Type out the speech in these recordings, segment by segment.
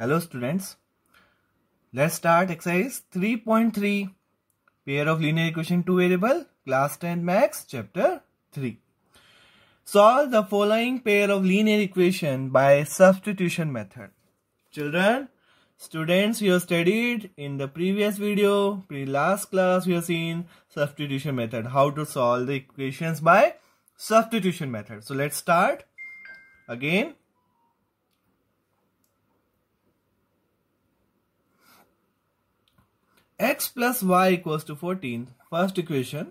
Hello students, let's start exercise 3.3 pair of linear equation 2 variable class 10 max chapter 3. Solve the following pair of linear equation by substitution method. Children, students we have studied in the previous video, pre last class we have seen substitution method, how to solve the equations by substitution method. So let's start again x plus y equals to fourteen first equation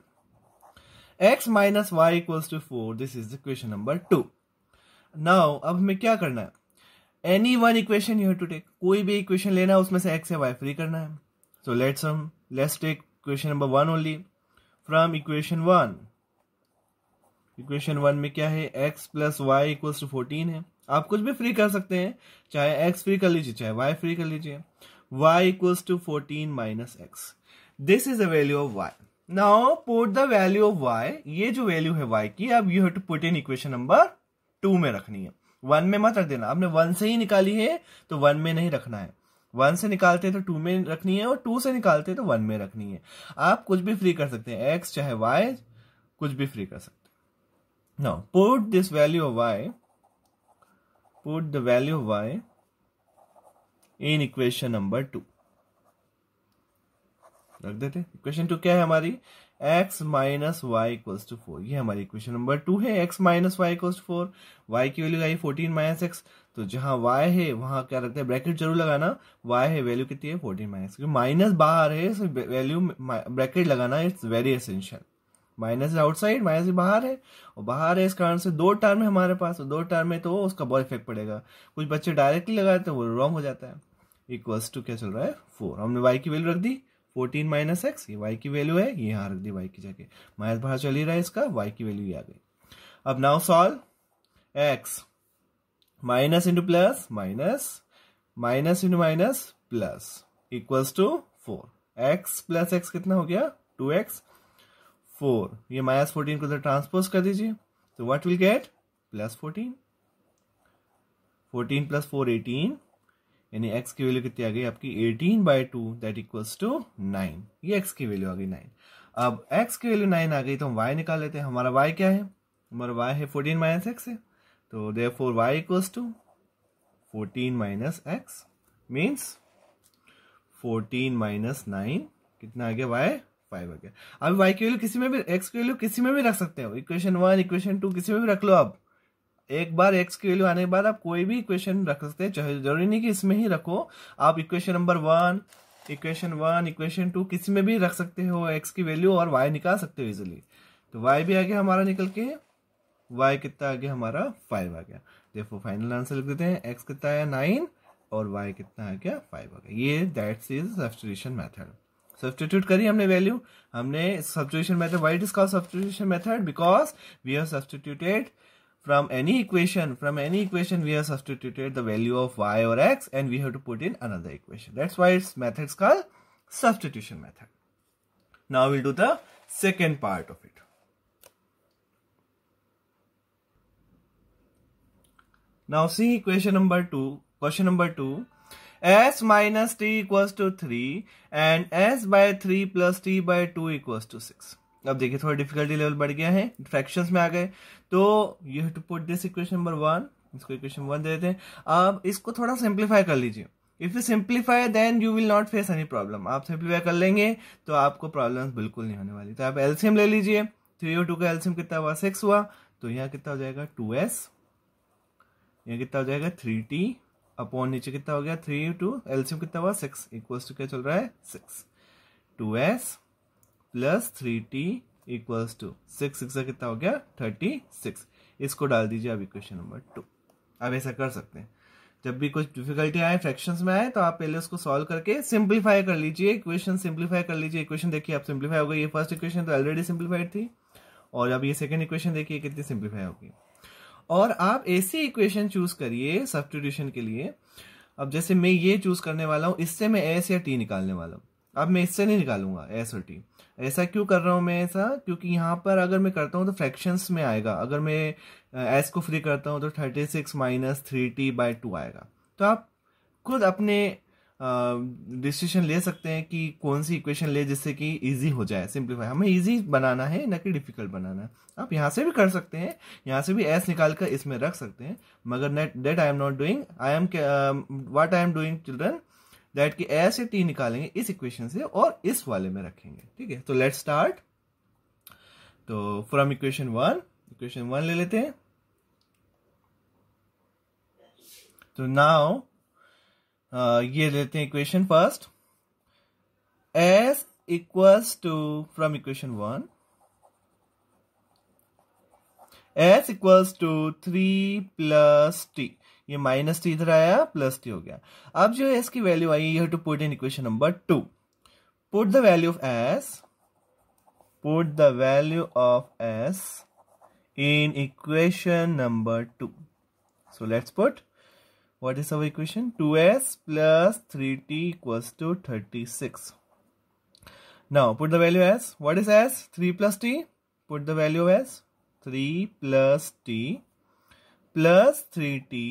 x minus y equals to four this is equation number two now अब हमें क्या करना है any one equation you have to take कोई भी equation लेना है उसमें से एक्स या वाई फ्री करना है सो लेट्स हम let's take equation number one only from equation one equation one में क्या है x plus y equals to fourteen है आप कुछ भी फ्री कर सकते हैं चाहे एक्स फ्री कर लीजिए चाहे वाई फ्री कर लीजिए y equals to 14 minus x. This is the value of y. Now put the value of y. ये जो value है y की अब you have to put in equation number two में रखनी है वन में मत रख देना आपने वन से ही निकाली है तो वन में नहीं रखना है वन से निकालते हैं तो टू में रखनी है और टू से निकालते हैं तो वन में रखनी है आप कुछ भी फ्री कर सकते हैं एक्स चाहे वाई कुछ भी फ्री कर सकते हैं no put this value of y put the value of y in equation number two रख देते इक्वेशन टू क्या है हमारी x minus y equals to four ये हमारी इक्वेशन नंबर टू है x minus y equals to four y की value आई फोर्टीन माइनस एक्स तो जहां y है वहां क्या रखते हैं ब्रैकेट जरूर लगाना y है वैल्यू कितनी है फोर्टीन माइनस क्योंकि माइनस बाहर है सो वैल्यू ब्रैकेट लगाना it's very essential minus outside minus बाहर है और बाहर है इस कारण से दो टर्म है हमारे पास दो टर्म है तो उसका बहुत इफेक्ट पड़ेगा कुछ बच्चे डायरेक्टली लगाते हैं वो रॉन्ग हो जाता है इक्वल्स टू क्या चल रहा है फोर हमने वाई की वैल्यू रख दी फोर्टीन माइनस एक्स ये वाई की वैल्यू है ये यहाँ रख दी वाई की जगह माइनस बाहर चल ही रहा है इसका वाई की वैल्यू ये आ गई अब now solve x minus into plus minus minus into minus plus equals to four x plus x कितना हो गया टू एक्स फोर ये माइनस फोर्टीन को उधर ट्रांसपोज कर दीजिए तो what will get plus fourteen fourteen plus four eighteen यानी एक्स की वैल्यू कितनी आ गई आपकी eighteen by two that equals to nine ये एक्स की वैल्यू आ गई नाइन अब एक्स की वैल्यू नाइन आ गई तो हम वाई निकाल लेते हैं हमारा वाई क्या है हमारा वाई है फोर्टीन माइनस एक्स है तो दे four y equals to fourteen minus x means fourteen minus nine कितना आ गया वाई फाइव आ गया अब वाई की वैल्यू किसी में भी एक्स की वैल्यू किसी में भी रख सकते हो इक्वेशन वन इक्वेशन टू किसी में भी रख लो आप एक बार एक्स की वैल्यू आने के बाद आप कोई भी इक्वेशन रख सकते हैं जरूरी नहीं कि इसमें ही रखो आप equation number one equation one equation two किसी में भी रख सकते हो एक्स की वैल्यू और वाई निकाल सकते हो इजिली तो वाई भी आ गया हमारा निकल के वाई कितना आ गया हमारा फाइव आ गया देखो फाइनल आंसर लिख देते हैं एक्स कितना आया नाइन और वाई कितना आ गया फाइव आ गया ये that's is substitution method substitute करी हमने वैल्यू हमने substitution method which is call substitution method because we have substituted from any equation from any equation we have substituted the value of y or x and we have to put in another equation that's why its methods called substitution method now we'll do the second part of it now see equation number 2 question number 2 s minus t equals to 3 and s by 3 plus t by 2 equals to 6 अब देखिए थोड़ा difficulty level बढ़ गया है fraction में आ गए तो you have to put this equation number one इसको इक्वेशन वन दे देते हैं अब इसको थोड़ा सिंप्लीफाई कर लीजिए if you simplify then you will not face any problem आप सिंप्लीफाई कर लेंगे तो आपको प्रॉब्लम बिल्कुल नहीं होने वाली तो आप एल्सियम ले लीजिए थ्री ओ टू का एल्सियम कितना हुआ सिक्स हुआ तो यहाँ कितना हो जाएगा टू एस यहाँ कितना हो जाएगा थ्री टी अपॉन नीचे कितना हो गया थ्री टू एल्सियम कितना हुआ सिक्स इक्वल टू क्या चल रहा है six two s plus three t equals to six six कितना हो गया थर्टी सिक्स इसको डाल दीजिए अब इक्वेशन नंबर टू अब ऐसा कर सकते हैं जब भी कुछ डिफिकल्टी आए फ्रैक्शन में आए तो आप पहले उसको सॉल्व करके सिंप्लीफाई कर लीजिए इक्वेशन सिंप्लीफाई कर लीजिए इक्वेशन देखिए आप सिंप्लीफाई हो गई ये फर्स्ट इक्वेशन तो ऑलरेडी सिंप्लीफाइड थी और अब ये सेकेंड इक्वेशन देखिए कितनी सिंप्लीफाई होगी और आप ऐसी इक्वेशन चूज करिए सब्सटीट्यूशन के लिए अब जैसे मैं ये चूज करने वाला हूँ इससे मैं एस या टी निकालने वाला हूँ अब मैं इससे नहीं निकालूंगा एस और टी ऐसा क्यों कर रहा हूँ मैं ऐसा क्योंकि यहाँ पर अगर मैं करता हूँ तो फ्रैक्शंस में आएगा अगर मैं एस को फ्री करता हूँ तो thirty six minus three t by two आएगा तो आप खुद अपने डिसीजन ले सकते हैं कि कौन सी इक्वेशन ले जिससे कि इजी हो जाए सिंप्लीफाई हमें इजी बनाना है ना कि डिफिकल्ट बनाना है आप यहाँ से भी कर सकते हैं यहाँ से भी एस निकाल कर इसमें रख सकते हैं मगर net date I am not doing I am what I am doing children that कि ऐसे टी निकालेंगे इस इक्वेशन से और इस वाले में रखेंगे ठीक है तो लेट स्टार्ट तो from equation one equation one ले लेते हैं तो नाउ uh, ये लेते हैं equation first s equals to from equation one s equals to three plus t ये माइनस थ्री तो इधर आया प्लस थ्री तो हो गया अब जो एस की वैल्यू आई you to put in equation number two put the value of s put the value of s in equation number two so let's put what is our equation two s plus three t equals to thirty six now put the value s what is s three plus t put the value of s three plus t plus three t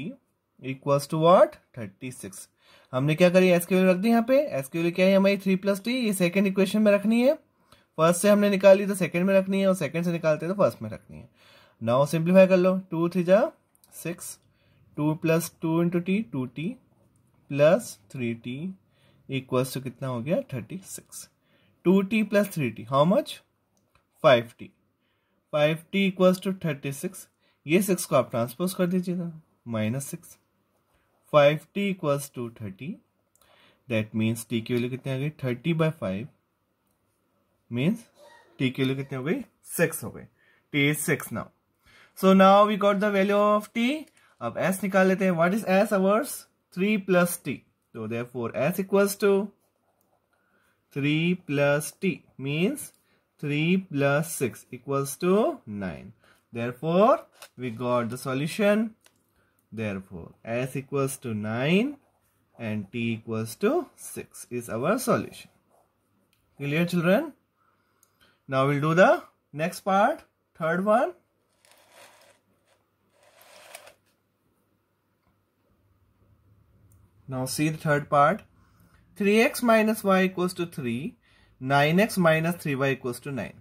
equals to what thirty six हमने क्या करी S रख दी यहाँ पे S क्या है हमारी three plus t ये सेकंड इक्वेशन में रखनी है फर्स्ट से हमने निकाली तो सेकेंड में रखनी है और सेकेंड से निकालते हैं तो फर्स्ट में रखनी है नाउ सिंप्लीफाई कर लो टू थ्री जा six two plus two into t two t plus three t equals to कितना हो गया thirty six two t plus three t how much five t five t equals to thirty six ये six को आप transpose कर दीजिएगा minus six five t equals to thirty that means t की value कितनी आ गई thirty by five means t की वैल्यू कितनी हो गई सिक्स हो गई t is six now so now we got the value of t अब एस निकाल लेते हैं what is s ours three plus t तो therefore s equals to three plus t means three plus six equals to nine therefore we got the solution Therefore, S equals to 9 and T equals to 6 is our solution. Clear children? Now we'll do the next part, third one. Now see the third part. 3x minus y equals to 3, 9x minus 3y equals to 9.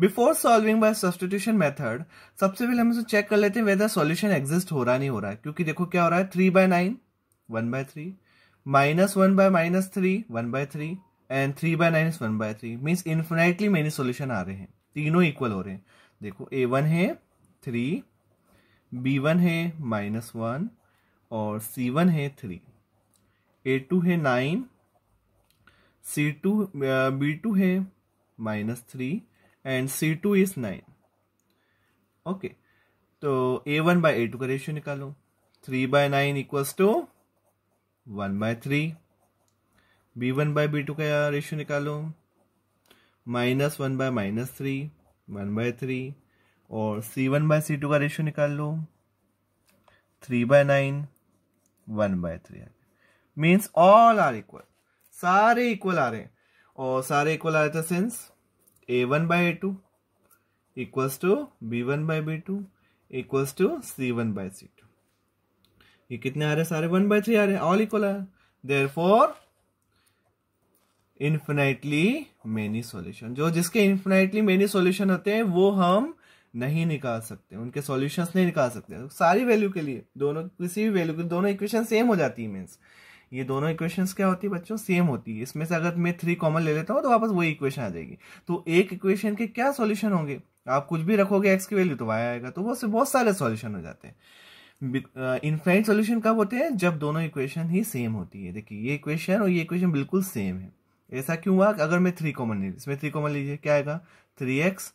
Before solving by substitution method सबसे पहले हम इसे check कर लेते हैं weather solution exist हो रहा नहीं हो रहा है क्योंकि देखो क्या हो रहा है three by nine one by three minus one by minus three one by three and three by nine one by three means infinitely many solution आ रहे हैं तीनों इक्वल हो रहे हैं देखो ए वन है थ्री बी वन है माइनस वन और सी वन है थ्री ए टू है nine c two b two है minus three and c two is nine okay तो ए वन बाय ए टू का रेशियो निकालो three by nine equals to one by three b one by b two का ratio निकालो minus one by minus three one by three और c one by c two का ratio निकाल लो three by nine one by three means all are equal सारे equal आ रहे हैं और सारे इक्वल आ रहे थे since a one by a two equals to b one by b two equals to c one by c two ये कितने आ रहे सारे वन बाय थ्री आ रहे हैं ऑल इक्वल है therefore infinitely many solution जो जिसके इन्फिनाइटली मेनी सॉल्यूशन होते हैं वो हम नहीं निकाल सकते उनके सॉल्यूशंस नहीं निकाल सकते सारी वैल्यू के लिए दोनों किसी भी वैल्यू के दोनों इक्वेशन सेम हो जाती है मीन्स ये दोनों इक्वेशंस क्या होती है बच्चों सेम होती है इसमें से अगर मैं थ्री कॉमन ले लेता हूँ तो वापस वही इक्वेशन आ जाएगी तो एक इक्वेशन के क्या सोल्यूशन होंगे आप कुछ भी रखोगे एक्स की वैल्यू तो वाई आएगा तो वो से बहुत सारे सोल्यूशन हो जाते हैं इनफाइन सोल्यूशन कब होते हैं जब दोनों इक्वेशन ही सेम होती है देखिए ये इक्वेशन और ये इक्वेशन बिल्कुल सेम है ऐसा क्यों हुआ अगर मैं थ्री कॉमन ले इसमें थ्री कॉमन लीजिए क्या आएगा three x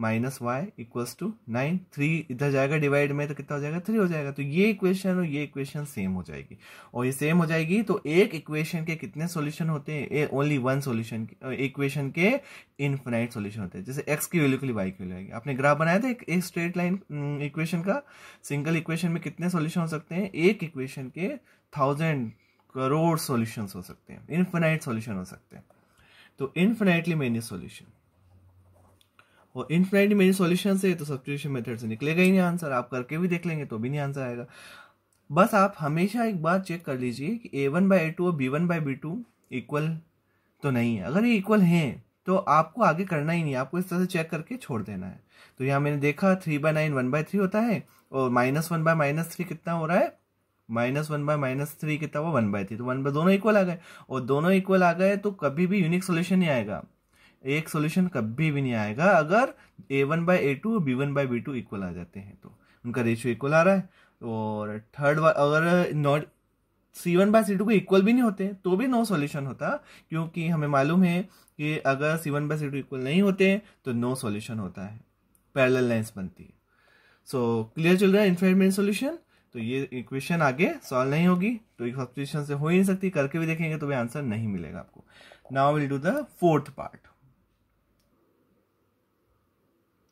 minus y equals to nine three इधर जाएगा डिवाइड में तो कितना हो जाएगा थ्री हो जाएगा तो ये इक्वेशन और ये इक्वेशन सेम हो जाएगी और ये सेम हो जाएगी तो एक इक्वेशन के कितने सॉल्यूशन होते हैं ओनली वन सॉल्यूशन इक्वेशन के इनफिनाइट सॉल्यूशन होते हैं जैसे एक्स की वैल्यू के लिए वाई की वैल्यू आएगी आपने ग्राफ बनाया था एक, एक स्ट्रेट लाइन इक्वेशन का सिंगल इक्वेशन में कितने सोल्यूशन हो सकते हैं एक इक्वेशन के थाउजेंड करोड़ सोल्यूशन हो सकते हैं इन्फिनाइट सोल्यूशन हो सकते हैं तो इन्फिनाइटली मेनी सोल्यूशन और इनफिनाइट मेरी सोल्यूशन से तो सब्सटीट्यूशन मेथड से निकलेगा ही नहीं आंसर आप करके भी देख लेंगे तो भी नहीं आंसर आएगा बस आप हमेशा एक बार चेक कर लीजिए कि a one by a two और b one by b two equal तो नहीं है अगर ये इक्वल हैं तो आपको आगे करना ही नहीं आपको इस तरह से चेक करके छोड़ देना है तो यहाँ मैंने देखा three by nine one by three होता है और minus one by minus three कितना हो रहा है minus one by minus three कितना हुआ वन बाय थ्री तो वन बाय दोनों इक्वल आ गए और दोनों इक्वल आ गए तो कभी भी यूनिक सोल्यूशन नहीं आएगा एक सॉल्यूशन कभी भी नहीं आएगा अगर a one by a two b one by b two equal आ जाते हैं तो उनका रेशियो इक्वल आ रहा है और थर्ड अगर not c one by c two को इक्वल भी नहीं होते तो भी नो सॉल्यूशन होता क्योंकि हमें मालूम है कि अगर c one by c two equal नहीं होते तो नो सॉल्यूशन होता है पैरेलल लाइंस बनती है सो क्लियर चल रहा है इन्फाइनमेंट सॉल्यूशन तो ये इक्वेशन आगे सॉल्व नहीं होगी तो एक सब्सटीट्यूशन से हो ही नहीं सकती करके भी देखेंगे तो भी आंसर नहीं मिलेगा आपको now will do the fourth part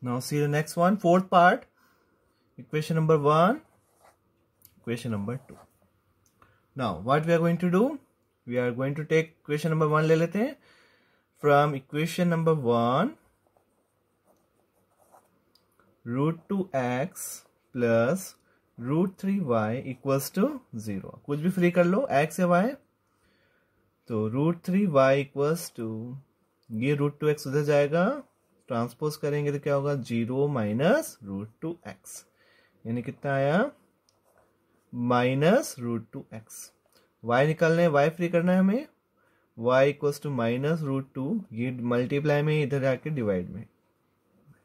now see the next one fourth part equation number 1 equation number 2 now what we are going to do we are going to take equation number 1 le lete hain from equation number 1 root 2x plus root three y equals to zero कुछ भी free कर लो x या y तो root three y equals to ये root two x उधर जाएगा transpose करेंगे तो क्या होगा zero minus root two x यानी कितना आया minus root two x y निकालना है वाई फ्री करना है हमें y equals to minus root two ये मल्टीप्लाई में इधर आके डिवाइड में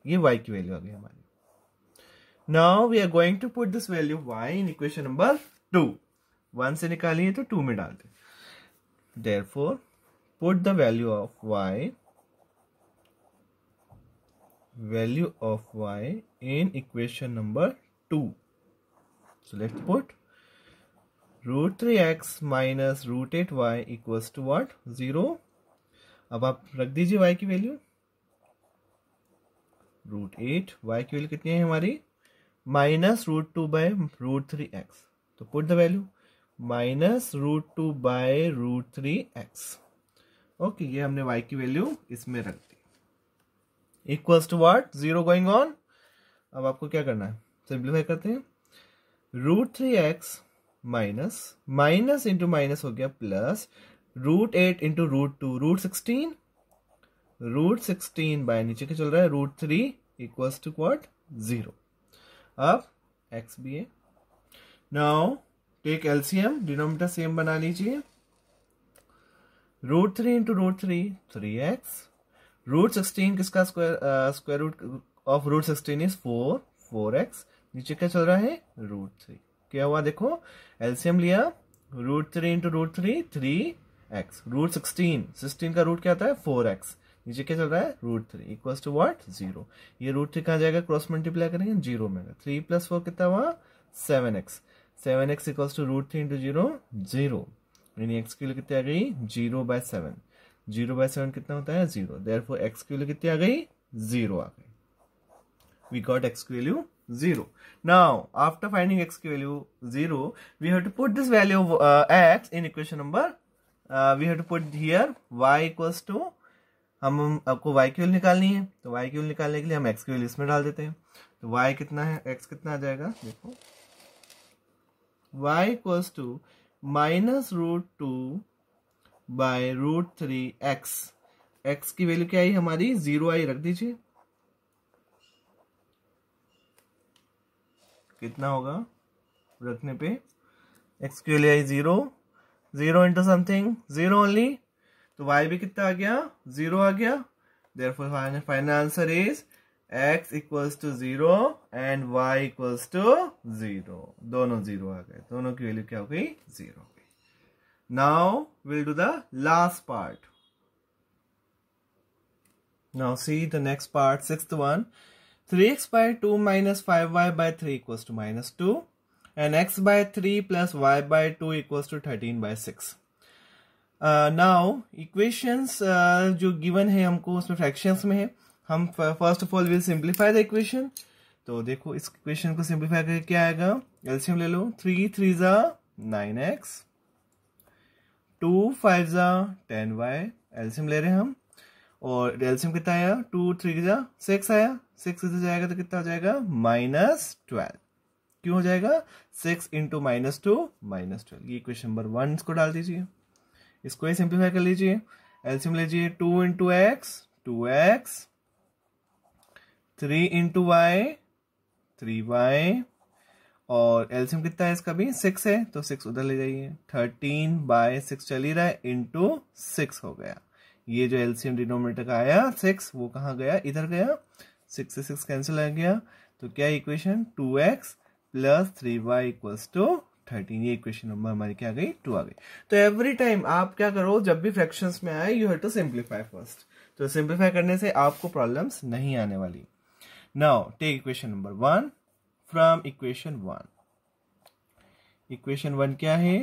ये वाई की वैल्यू आ गई हमारी now we are going to put this value y in equation number two one से निकालिए तो टू में डाल दें therefore put the value of y value of y in equation number 2. So let's put root 3x minus root eight y to to 0. Zero अब आप रख दीजिए y की वैल्यू रूट एट वाई की value कितनी है हमारी minus root two by root three x तो put the value minus root two by root three x okay ये हमने y की वैल्यू इसमें रख दी equals to what zero going on अब आपको क्या करना है सिंप्लीफाई करते हैं root three x minus minus into minus हो गया plus root eight into root two root sixteen root sixteen by नीचे के चल रहा है root three equals to what zero अब एक्स बी है now take LCM denominator same बना लीजिए root three into root three three x root sixteen किसका square root of root sixteen is four four x नीचे क्या चल रहा है रूट थ्री क्या हुआ देखो एल्सियम लिया root three into root three three x root sixteen sixteen का रूट क्या आता है फोर एक्स नीचे क्या चल रहा है root three equal to what zero ये रूट थ्री कहा जाएगा क्रॉस मल्टीप्लाई करेंगे जीरो में थ्री प्लस फोर कितना हुआ seven x seven x equals to root three into zero zero यानी एक्स की वैल्यू कितनी आ गई zero by seven zero by seven कितना होता है जीरो देर फोर एक्स की वैल्यू कितनी आ गई जीरो आ गई वी गॉट एक्स की value zero now after finding x की value zero we have to put this value x in equation number we have to put here y equals to हम आपको Y क्यूल निकालनी है तो Y क्यूल निकालने के लिए हम एक्स क्यूल इसमें डाल देते हैं तो वाई कितना है एक्स कितना आ जाएगा देखो y equals to minus root two by root three x x की वैल्यू क्या आई हमारी जीरो आई रख दीजिए कितना होगा रखने पे एक्स की वैल्यू आई zero zero into something zero only तो वाई भी कितना आ गया जीरो आ गया therefore final answer is x equals to zero and y equals to zero दोनों जीरो आ गए दोनों की वैल्यू क्या हो गई zero Now we'll do the last part. Now see the next part, sixth one. 3x by 2 minus 5y by 3 equals to minus 2 and x by 3 plus y by 2 equals to 13 by 6. Now equations जो given है हमको उसमें fractions में है हम first of all will simplify the equation तो देखो इस इक्वेशन को सिंप्लीफाई करके क्या आएगा एल्सियम ले लो थ्री थ्री ज़ा नाइन एक्स टू फाइव ज़ा टेन वाई एल्सियम ले रहे हैं हम और एल्सियम कितना आया टू थ्री ज़ा सिक्स आया सिक्स इधर जाएगा तो कितना हो जाएगा माइनस ट्वेल्व क्यों हो जाएगा six into minus two minus twelve ये क्वेश्चन नंबर वन इसको डाल दीजिए इसको ही सिंप्लीफाई कर लीजिए एल्सियम लीजिए two into x two x three into y three y और एल्सियम कितना है इसका भी सिक्स है तो सिक्स उधर ले जाइए थर्टीन बाय सिक्स चल ही रहा है इंटू सिक्स हो गया ये जो एल्सियम डिनोमिनेटर का आया सिक्स वो कहाँ गया इधर गया सिक्स से सिक्स कैंसिल आ गया तो क्या equation two x plus three y equals to thirteen ये इक्वेशन नंबर हमारी क्या आ गई टू आ गई तो एवरी टाइम आप क्या करो जब भी फ्रैक्शन में आए you have to simplify first तो सिंप्लीफाई करने से आपको प्रॉब्लम्स नहीं आने वाली now take equation number one from equation one equation one क्या है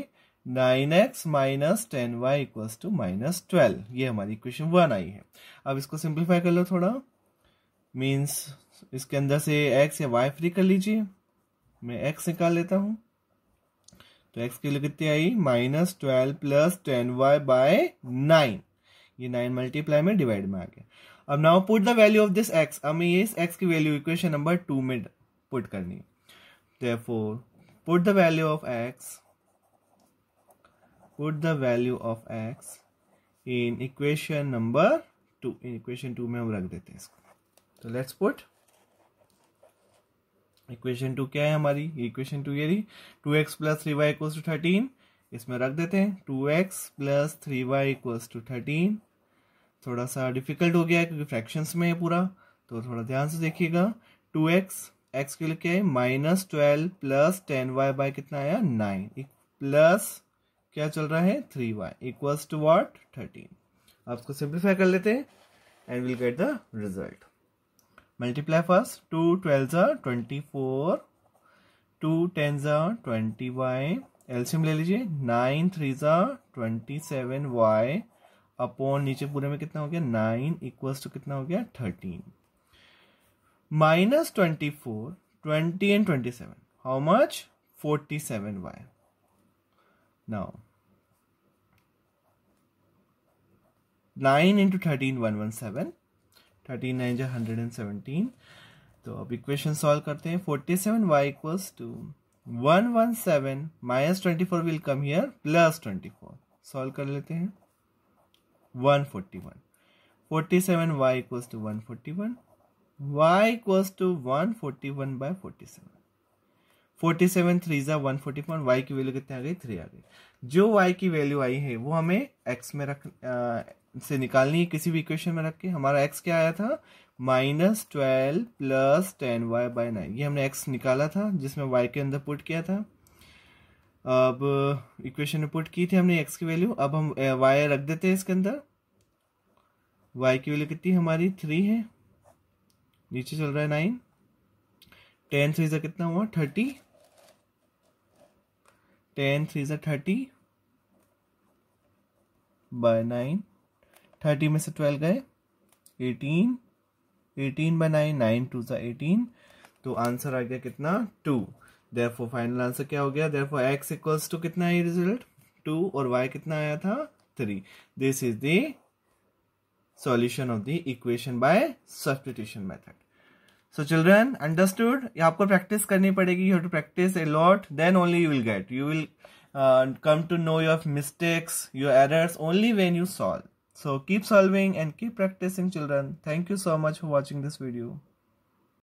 nine x minus ten y equal to minus twelve ये हमारी इक्वेशन वन आई है अब इसको सिंप्लीफाई कर लो थोड़ा मीन्स इसके अंदर से एक्स या वाई फ्री कर लीजिए मैं एक्स निकाल लेता हूं तो एक्स के लिए कितनी आई minus twelve plus ten y by nine ये नाइन मल्टीप्लाई में डिवाइड में आ गया अब now put the value of this x अब मैं ये इस एक्स की वैल्यू इक्वेशन नंबर टू में पुट करनी है therefore put the value of x put the value of x in equation two in equation two में हम रख देते हैं इसको तो लेट्स पुट इक्वेशन टू क्या है हमारी इक्वेशन टू ये रही two x plus three y equals to thirteen इसमें रख देते हैं two x plus three y equals to thirteen थोड़ा सा डिफिकल्ट हो गया है क्योंकि फ्रैक्शंस में है पूरा तो थोड़ा ध्यान से देखिएगा टू एक्स एक्स के लिए क्या है minus twelve plus ten y by कितना आया नाइन प्लस क्या चल रहा है three y equals to what thirteen आप इसको सिंप्लीफाई कर लेते हैं and will get the result multiply first two twelve ज़ा ट्वेंटी फोर टू टेन ज़ा ट्वेंटी वाई एल्शियम ले लीजिए नाइन थ्री ज़ा ट्वेंटी सेवन वाई अपॉन नीचे पूरे में कितना हो गया नाइन इक्वल्स टू कितना हो गया thirteen minus 24, 20 and 27. How much? 47y. Now, 9 into 13, 117. 13, 9 जो 117. तो अब इक्वेशन सॉल्व करते हैं 47y seven y equals to one one seven minus twenty four will come here plus twenty four solve कर लेते हैं one forty one forty seven y equals to one forty one y equals to one forty one by forty seven forty seven three जा one forty one y की value कितनी आ गई three आ गई जो वाई की वैल्यू आई है वो हमें एक्स में रख आ, से निकालनी है किसी भी इक्वेशन में रख के हमारा एक्स क्या आया था minus twelve plus ten y by nine ये हमने एक्स निकाला था जिसमें वाई के अंदर पुट किया था अब इक्वेशन में पुट की थी हमने एक्स की वैल्यू अब हम वाई रख देते हैं इसके अंदर वाई की वैल्यू कितनी हमारी थ्री है नीचे चल रहा है नाइन टेन थ्री ज़ा कितना हुआ थर्टी टेन थ्री ज़ा थर्टी बाय नाइन थर्टी में से ट्वेल्व गए eighteen eighteen by nine nine two ज़ा एटीन तो आंसर आ गया कितना टू देयरफॉर फाइनल आंसर क्या हो गया फोर एक्स इक्वल्स टू कितना है रिजल्ट टू और वाई कितना आया था three this is the solution of the equation by substitution method so children understood ये आपको प्रैक्टिस करनी पड़ेगी you have to practice a lot then only you will get you will come to know your mistakes your errors only when you solve so keep solving and keep practicing children thank you so much for watching this video